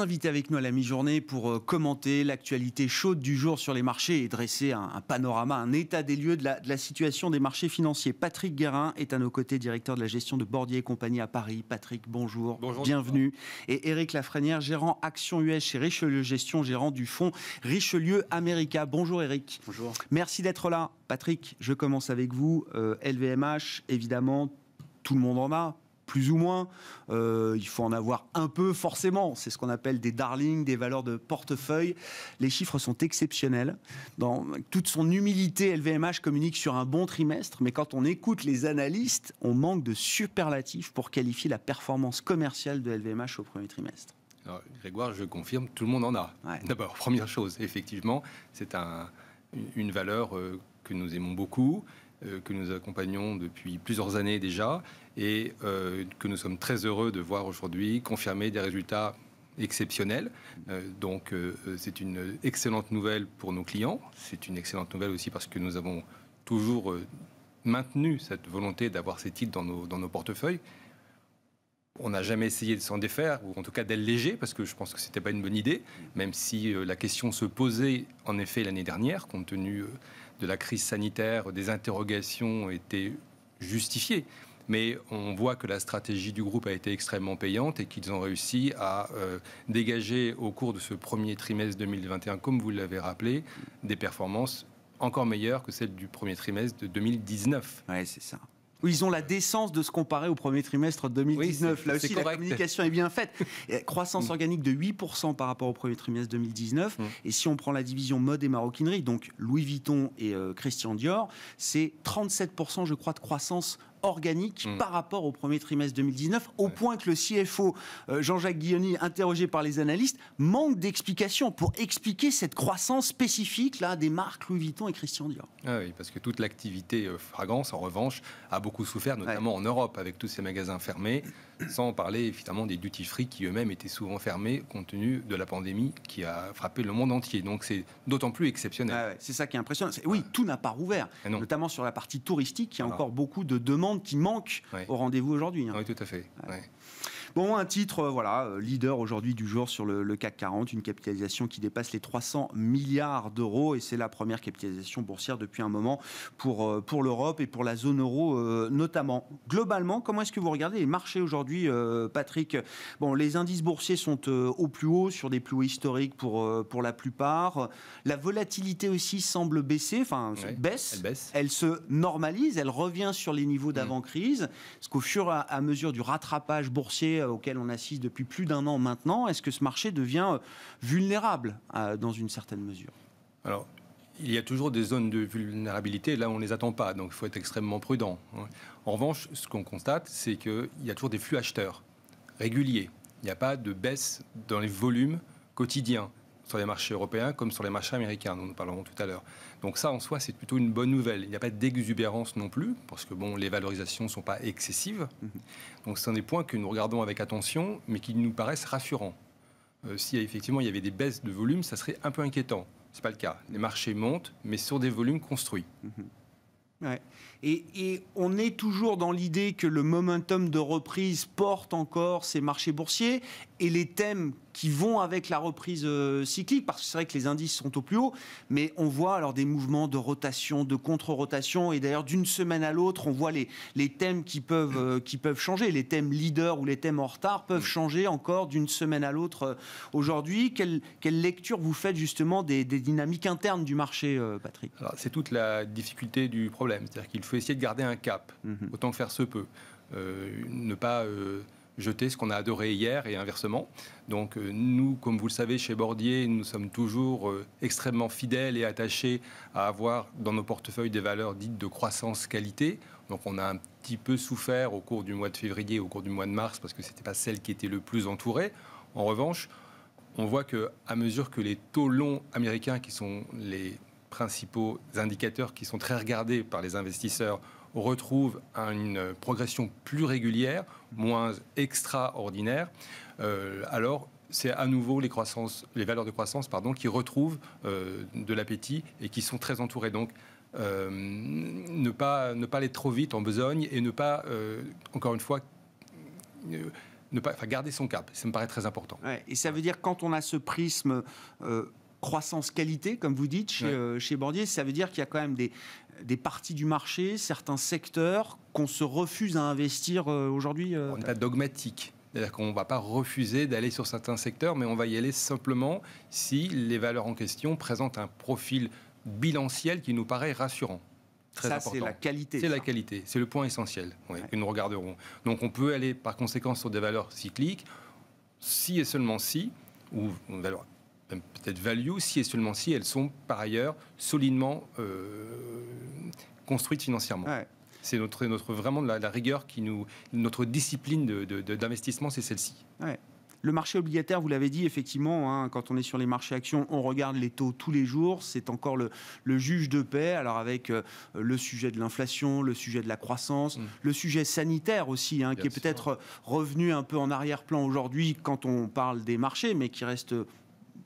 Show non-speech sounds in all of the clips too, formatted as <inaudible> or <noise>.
Invité avec nous à la mi-journée pour euh, commenter l'actualité chaude du jour sur les marchés et dresser un, panorama, un état des lieux de la, situation des marchés financiers. Patrick Guérin est à nos côtés, directeur de la gestion de Bordier et compagnie à Paris. Patrick, bonjour, bonjour bienvenue. Et Eric Lafrenière, gérant Action US chez Richelieu Gestion, gérant du fonds Richelieu America. Bonjour Eric. Bonjour. Merci d'être là. Patrick, je commence avec vous. LVMH, euh, évidemment, tout le monde en a plus ou moins. Euh, il faut en avoir un peu, forcément. C'est ce qu'on appelle des darlings, des valeurs de portefeuille. Les chiffres sont exceptionnels. Dans toute son humilité, LVMH communique sur un bon trimestre, mais quand on écoute les analystes, on manque de superlatifs pour qualifier la performance commerciale de LVMH au premier trimestre. Grégoire, je confirme, tout le monde en a. D'abord, première chose, effectivement, c'est une valeur euh, que nous aimons beaucoup euh, que nous accompagnons depuis plusieurs années déjà et euh, que nous sommes très heureux de voir aujourd'hui confirmer des résultats exceptionnels. Euh, donc c'est une excellente nouvelle pour nos clients, c'est une excellente nouvelle aussi parce que nous avons toujours maintenu cette volonté d'avoir ces titres dans nos, portefeuilles. On n'a jamais essayé de s'en défaire, ou en tout cas d'alléger, parce que je pense que ce n'était pas une bonne idée, même si la question se posait en effet l'année dernière, compte tenu de la crise sanitaire, des interrogations étaient justifiées. Mais on voit que la stratégie du groupe a été extrêmement payante et qu'ils ont réussi à euh, dégager au cours de ce premier trimestre 2021, comme vous l'avez rappelé, des performances encore meilleures que celles du premier trimestre de 2019. Oui, c'est ça ils ont la décence de se comparer au premier trimestre 2019. Là aussi, la communication est bien faite. Croissance mm. organique de 8% par rapport au premier trimestre 2019. Mm. Et si on prend la division mode et maroquinerie, donc Louis Vuitton et euh, Christian Dior, c'est 37%, je crois, de croissance organique mm. par rapport au premier trimestre 2019, au point que le CFO euh, Jean-Jacques Guilloni, interrogé par les analystes, manque d'explications pour expliquer cette croissance spécifique là, des marques Louis Vuitton et Christian Dior. Ah oui, parce que toute l'activité euh, fragrance, en revanche, a beaucoup souffert, notamment en Europe, avec tous ces magasins fermés sans parler évidemment, des duty-free qui eux-mêmes étaient souvent fermés compte tenu de la pandémie qui a frappé le monde entier. Donc c'est d'autant plus exceptionnel. Ah c'est ça qui est impressionnant. oui, tout n'a pas rouvert, notamment sur la partie touristique, il y a ah encore beaucoup de demandes qui manquent au rendez-vous aujourd'hui. Hein. Oui, tout à fait. Bon, un titre, euh, voilà, euh, leader aujourd'hui du jour sur le, CAC 40, une capitalisation qui dépasse les 300 milliards d'euros et c'est la première capitalisation boursière depuis un moment pour, euh, pour l'Europe et pour la zone euro notamment. Globalement, comment est-ce que vous regardez les marchés aujourd'hui, Patrick Bon, les indices boursiers sont au plus haut, sur des plus hauts historiques pour, pour la plupart. La volatilité aussi semble baisser, enfin, baisse. Elle baisse. Elle se normalise, elle revient sur les niveaux mmh. d'avant-crise. Est-ce qu'au fur et à mesure du rattrapage boursier, euh, auquel on assiste depuis plus d'un an maintenant, est-ce que ce marché devient euh, vulnérable euh, dans une certaine mesure Alors, il y a toujours des zones de vulnérabilité, là on ne les attend pas, donc il faut être extrêmement prudent. Hein. En revanche, ce qu'on constate, c'est qu'il y a toujours des flux acheteurs réguliers. Il n'y a pas de baisse dans les volumes quotidiens sur les marchés européens comme sur les marchés américains, dont nous parlerons tout à l'heure. Donc ça, en soi, c'est plutôt une bonne nouvelle. Il n'y a pas d'exubérance non plus, parce que bon, les valorisations ne sont pas excessives. Mhm. Donc c'est un des points que nous regardons avec attention, mais qui nous paraissent rassurants. Euh, si effectivement il y avait des baisses de volume, ça serait un peu inquiétant. Ce n'est pas le cas. Les marchés montent, mais sur des volumes construits. Mhm. Et, on est toujours dans l'idée que le momentum de reprise porte encore ces marchés boursiers et les thèmes qui vont avec la reprise euh, cyclique, parce que c'est vrai que les indices sont au plus haut, mais on voit alors des mouvements de rotation, de contre-rotation, et d'ailleurs d'une semaine à l'autre, on voit les, les thèmes qui peuvent, euh, qui peuvent changer. Les thèmes leaders ou les thèmes en retard peuvent changer encore d'une semaine à l'autre euh, aujourd'hui. Quelle, quelle, lecture vous faites justement des, dynamiques internes du marché, Patrick C'est toute la difficulté du problème, c'est-à-dire qu'il faut essayer de garder un cap, mhm. autant que faire se peut. Euh, ne pas euh, jeter ce qu'on a adoré hier et inversement. Donc euh, nous, comme vous le savez, chez Bordier, nous sommes toujours extrêmement fidèles et attachés à avoir dans nos portefeuilles des valeurs dites de croissance qualité. Donc on a un petit peu souffert au cours du mois de février, au cours du mois de mars, parce que ce n'était pas celle qui était le plus entourée. En revanche, on voit que à mesure que les taux longs américains, qui sont les principaux indicateurs qui sont très regardés par les investisseurs retrouvent une progression plus régulière, moins extraordinaire, euh, alors c'est à nouveau les, croissances, les valeurs de croissance pardon, qui retrouvent euh, de l'appétit et qui sont très entourées. Donc, euh, ne, pas, ne pas aller trop vite en besogne et ne pas, encore une fois, ne pas, garder son cap, ça me paraît très important. et ça veut dire quand on a ce prisme croissance qualité, comme vous dites, euh, chez, Bordier. Ça veut dire qu'il y a quand même des, parties du marché, certains secteurs qu'on se refuse à investir euh, aujourd'hui On n'est pas dogmatique. C'est-à-dire qu'on ne va pas refuser d'aller sur certains secteurs, mais on va y aller simplement si les valeurs en question présentent un profil bilanciel qui nous paraît rassurant. Très ça, c'est la qualité. C'est la qualité, c'est le point essentiel que nous regarderons. Donc on peut aller par conséquent sur des valeurs cycliques, si et seulement si, ou une valeur euh, peut-être value, si et seulement si elles sont par ailleurs solidement euh, construites financièrement. C'est notre, notre, vraiment la, rigueur qui nous. Notre discipline d'investissement, de, de, c'est celle-ci. Le marché obligataire, vous l'avez dit, effectivement, hein, quand on est sur les marchés actions, on regarde les taux tous les jours. C'est encore le, juge de paix. Alors avec euh, le sujet de l'inflation, le sujet de la croissance, mm. le sujet sanitaire aussi, hein, qui est peut-être revenu un peu en arrière-plan aujourd'hui quand on parle des marchés, mais qui reste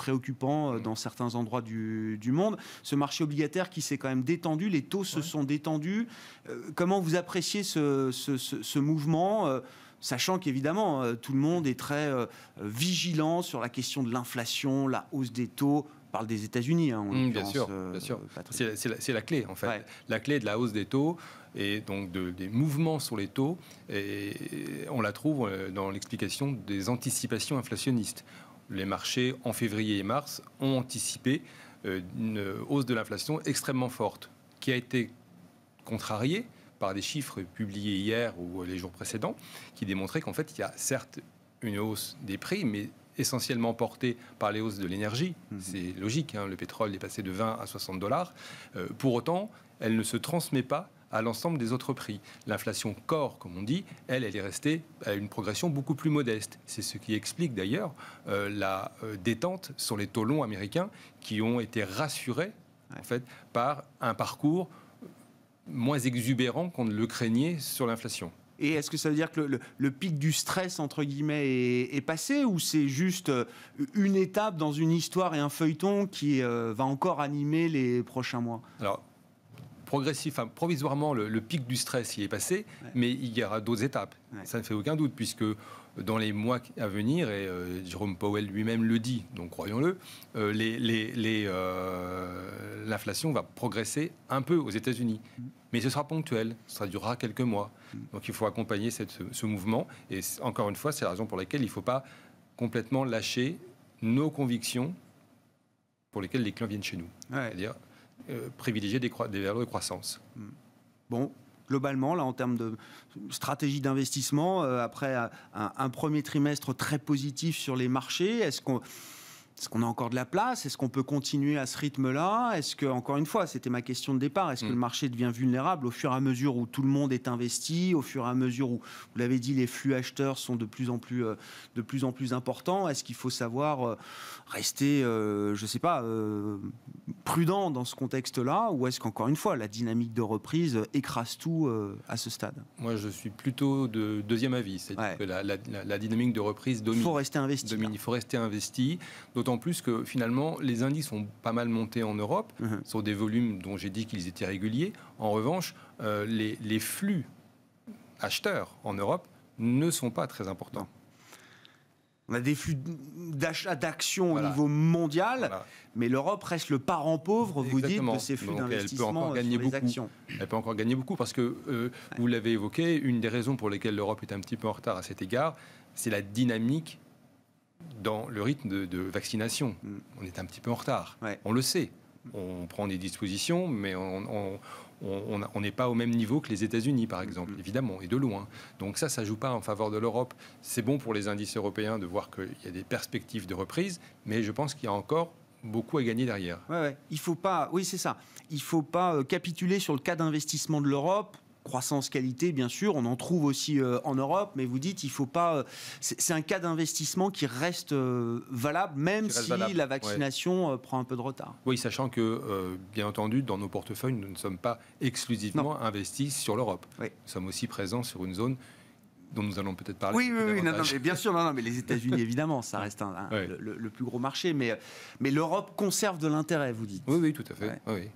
préoccupant euh, dans certains endroits du, monde. Ce marché obligataire qui s'est quand même détendu, les taux se sont détendus. Euh, comment vous appréciez ce, mouvement euh, sachant qu'évidemment, tout le monde est très vigilant sur la question de l'inflation, la hausse des taux. On parle des États-Unis, hein, mmh, bien sûr, C'est la, clé, en fait. La clé de la hausse des taux et donc de, des mouvements sur les taux. Et on la trouve dans l'explication des anticipations inflationnistes les marchés en février et mars ont anticipé euh, une hausse de l'inflation extrêmement forte, qui a été contrariée par des chiffres publiés hier ou les jours précédents, qui démontraient qu'en fait, il y a certes une hausse des prix, mais essentiellement portée par les hausses de l'énergie. Mmh. C'est logique, hein, le pétrole est passé de 20 à 60 dollars. Euh, pour autant, elle ne se transmet pas à l'ensemble des autres prix. L'inflation corps, comme on dit, elle, elle est restée à une progression beaucoup plus modeste. C'est ce qui explique d'ailleurs euh, la euh, détente sur les taux longs américains qui ont été rassurés en fait, par un parcours moins exubérant qu'on ne le craignait sur l'inflation. Et est-ce que ça veut dire que le, pic du stress, entre guillemets, est, passé ou c'est juste euh, une étape dans une histoire et un feuilleton qui va encore animer les prochains mois Alors, progressif, provisoirement, le, pic du stress y est passé, mais il y aura d'autres étapes. Ça ne fait aucun doute, puisque dans les mois à venir, et Jerome euh, Jérôme Powell lui-même le dit, donc croyons-le, euh, euh, l'inflation va progresser un peu aux États-Unis. Mm. Mais ce sera ponctuel, ça durera quelques mois. Mm. Donc il faut accompagner ce, mouvement. Et encore une fois, c'est la raison pour laquelle il ne faut pas complètement lâcher nos convictions pour lesquelles les clients viennent chez nous. Euh, privilégier des, des, valeurs de croissance. Hmm. Bon, globalement, là, en termes de stratégie d'investissement, euh, après un, premier trimestre très positif sur les marchés, est-ce qu'on est-ce qu'on a encore de la place Est-ce qu'on peut continuer à ce rythme-là Est-ce que, encore une fois, c'était ma question de départ, est-ce que mm. le marché devient vulnérable au fur et à mesure où tout le monde est investi, au fur et à mesure où, vous l'avez dit, les flux acheteurs sont de plus en plus, euh, de plus, en plus importants Est-ce qu'il faut savoir euh, rester, euh, je ne sais pas, prudent dans ce contexte-là Ou est-ce qu'encore une fois, la dynamique de reprise écrase tout à ce stade Moi, je suis plutôt de deuxième avis, c'est-à-dire que la, dynamique de reprise domine. Il faut rester investi. Hein. il faut rester investi, d'autant en plus que finalement, les indices ont pas mal monté en Europe, mmh. sur des volumes dont j'ai dit qu'ils étaient réguliers. En revanche, euh, les, flux acheteurs en Europe ne sont pas très importants. On a des flux d'achat d'actions au niveau mondial, mais l'Europe reste le parent pauvre, vous dites, de ces flux d'investissement peut encore gagner beaucoup. Elle peut encore gagner beaucoup parce que, euh, vous l'avez évoqué, une des raisons pour lesquelles l'Europe est un petit peu en retard à cet égard, c'est la dynamique dans le rythme de, vaccination. Mm. On est un petit peu en retard. On le sait. On prend des dispositions, mais on n'est pas au même niveau que les États-Unis, par exemple, mm. évidemment, et de loin. Donc ça, ça joue pas en faveur de l'Europe. C'est bon pour les indices européens de voir qu'il y a des perspectives de reprise, mais je pense qu'il y a encore beaucoup à gagner derrière. Il faut pas, oui c'est ça. Il faut pas euh, capituler sur le cas d'investissement de l'Europe croissance qualité, bien sûr, on en trouve aussi euh, en Europe, mais vous dites, il faut pas. Euh, c'est un cas d'investissement qui reste euh, valable, même si la vaccination prend un peu de retard. Oui, sachant que, bien entendu, dans nos portefeuilles, nous ne sommes pas exclusivement investis sur l'Europe. Nous sommes aussi présents sur une zone dont nous allons peut-être parler. Oui, oui, bien sûr, non, mais les États-Unis, <laughs> évidemment, ça reste un, le, plus gros marché, mais, mais l'Europe conserve de l'intérêt, vous dites. Oui, oui, tout à fait. Oui.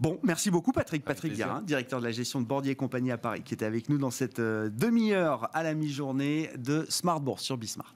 Bon, merci beaucoup Patrick. Patrick Guérin, directeur de la gestion de Bordier et compagnie à Paris, qui était avec nous dans cette euh, demi-heure à la mi-journée de Smart Bourse sur Bismart.